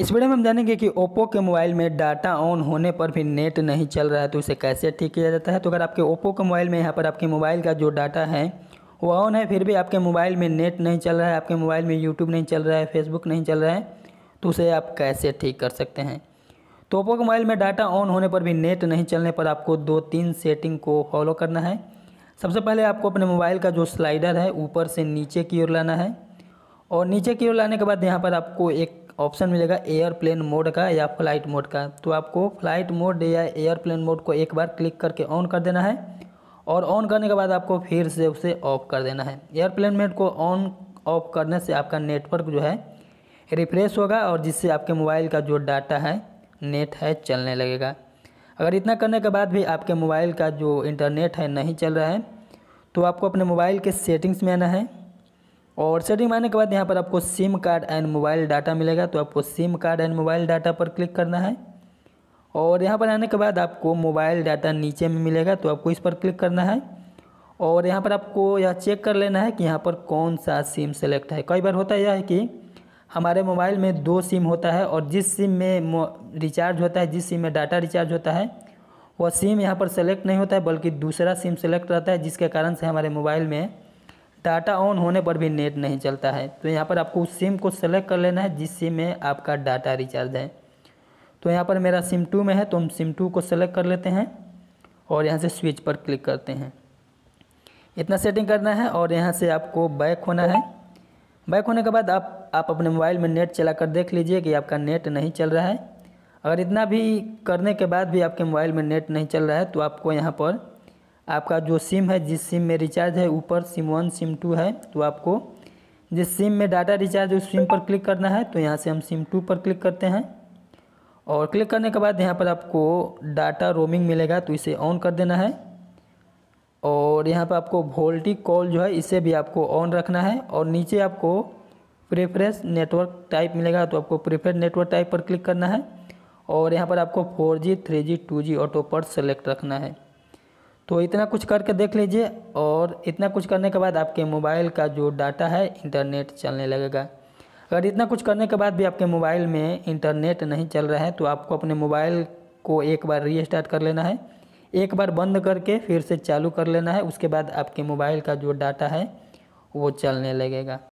इस वीडियो में हम जानेंगे कि ओप्पो के मोबाइल में डाटा ऑन होने पर भी नेट नहीं चल रहा है तो उसे कैसे ठीक किया जाता है तो अगर आपके ओप्पो के मोबाइल में यहाँ पर आपके मोबाइल का जो डाटा है वो ऑन है फिर भी आपके मोबाइल में नेट नहीं चल रहा है आपके मोबाइल में यूट्यूब नहीं चल रहा है फेसबुक नहीं चल रहा है तो उसे आप कैसे ठीक कर सकते हैं तो ओप्पो के मोबाइल में डाटा ऑन होने पर भी नेट नहीं चलने पर आपको दो तीन सेटिंग को फॉलो करना है सबसे पहले आपको अपने मोबाइल का जो स्लाइडर है ऊपर से नीचे की ओर लाना है और नीचे की ओर लाने के बाद यहाँ पर आपको एक ऑप्शन मिलेगा एयरप्लेन मोड का या फ्लाइट मोड का तो आपको फ्लाइट मोड या एयरप्लेन मोड को एक बार क्लिक करके ऑन कर देना है और ऑन करने के बाद आपको फिर से उसे ऑफ कर देना है एयरप्लेन मोड को ऑन ऑफ करने से आपका नेटवर्क जो है रिफ्रेश होगा और जिससे आपके मोबाइल का जो डाटा है नेट है चलने लगेगा अगर इतना करने के बाद भी आपके मोबाइल का जो इंटरनेट है नहीं चल रहा है तो आपको अपने मोबाइल के सेटिंग्स में आना है और सेटिंग में आने के बाद यहाँ पर आपको SIM card and mobile data मिलेगा तो आपको SIM card and mobile data पर क्लिक करना है और यहाँ पर आने के बाद आपको मोबाइल डाटा नीचे में मिलेगा तो आपको इस पर क्लिक करना है और यहाँ पर आपको यह चेक कर लेना है कि यहाँ पर कौन सा सिम सेलेक्ट है कई बार होता यह है कि हमारे मोबाइल में दो सिम होता है और जिस सिम में रिचार्ज होता है जिस सिम में डाटा रिचार्ज होता है वह सिम यहाँ पर सेलेक्ट नहीं होता है बल्कि दूसरा सिम सेलेक्ट रहता है जिसके कारण से हमारे मोबाइल में डाटा ऑन होने पर भी नेट नहीं चलता है तो यहाँ पर आपको उस सिम को सेलेक्ट कर लेना है जिस सिम में आपका डाटा रिचार्ज है तो यहाँ पर मेरा सिम टू में है तो हम सिम टू को सेलेक्ट कर लेते हैं और यहाँ से स्विच पर क्लिक करते हैं इतना सेटिंग करना है और यहाँ से आपको बैक होना है बैक होने के बाद आप आप अपने मोबाइल में नेट चला कर देख लीजिए कि आपका नेट नहीं चल रहा है अगर इतना भी करने के बाद भी आपके मोबाइल में नेट नहीं चल रहा है तो आपको यहाँ पर आपका जो सिम है जिस सिम में रिचार्ज है ऊपर सिम वन सिम टू है तो आपको जिस सिम में डाटा रिचार्ज है उस सिम पर क्लिक करना है तो यहाँ से हम सिम टू पर क्लिक करते हैं और क्लिक करने के बाद यहाँ पर आपको डाटा रोमिंग मिलेगा तो इसे ऑन कर देना है और यहाँ पर आपको वोल्टी कॉल जो है इसे भी आपको ऑन रखना है और नीचे आपको प्रेफरेंस नेटवर्क टाइप मिलेगा तो आपको प्रेफरेंस नेटवर्क टाइप पर क्लिक करना है और यहाँ पर आपको 4G, 3G, 2G ऑटो पर सेलेक्ट रखना है तो इतना कुछ करके देख लीजिए और इतना कुछ करने के बाद आपके मोबाइल का जो डाटा है इंटरनेट चलने लगेगा अगर इतना कुछ करने के बाद भी आपके मोबाइल में इंटरनेट नहीं चल रहा है तो आपको अपने मोबाइल को एक बार रीस्टार्ट कर लेना है एक बार बंद करके फिर से चालू कर लेना है उसके बाद आपके मोबाइल का जो डाटा है वो चलने लगेगा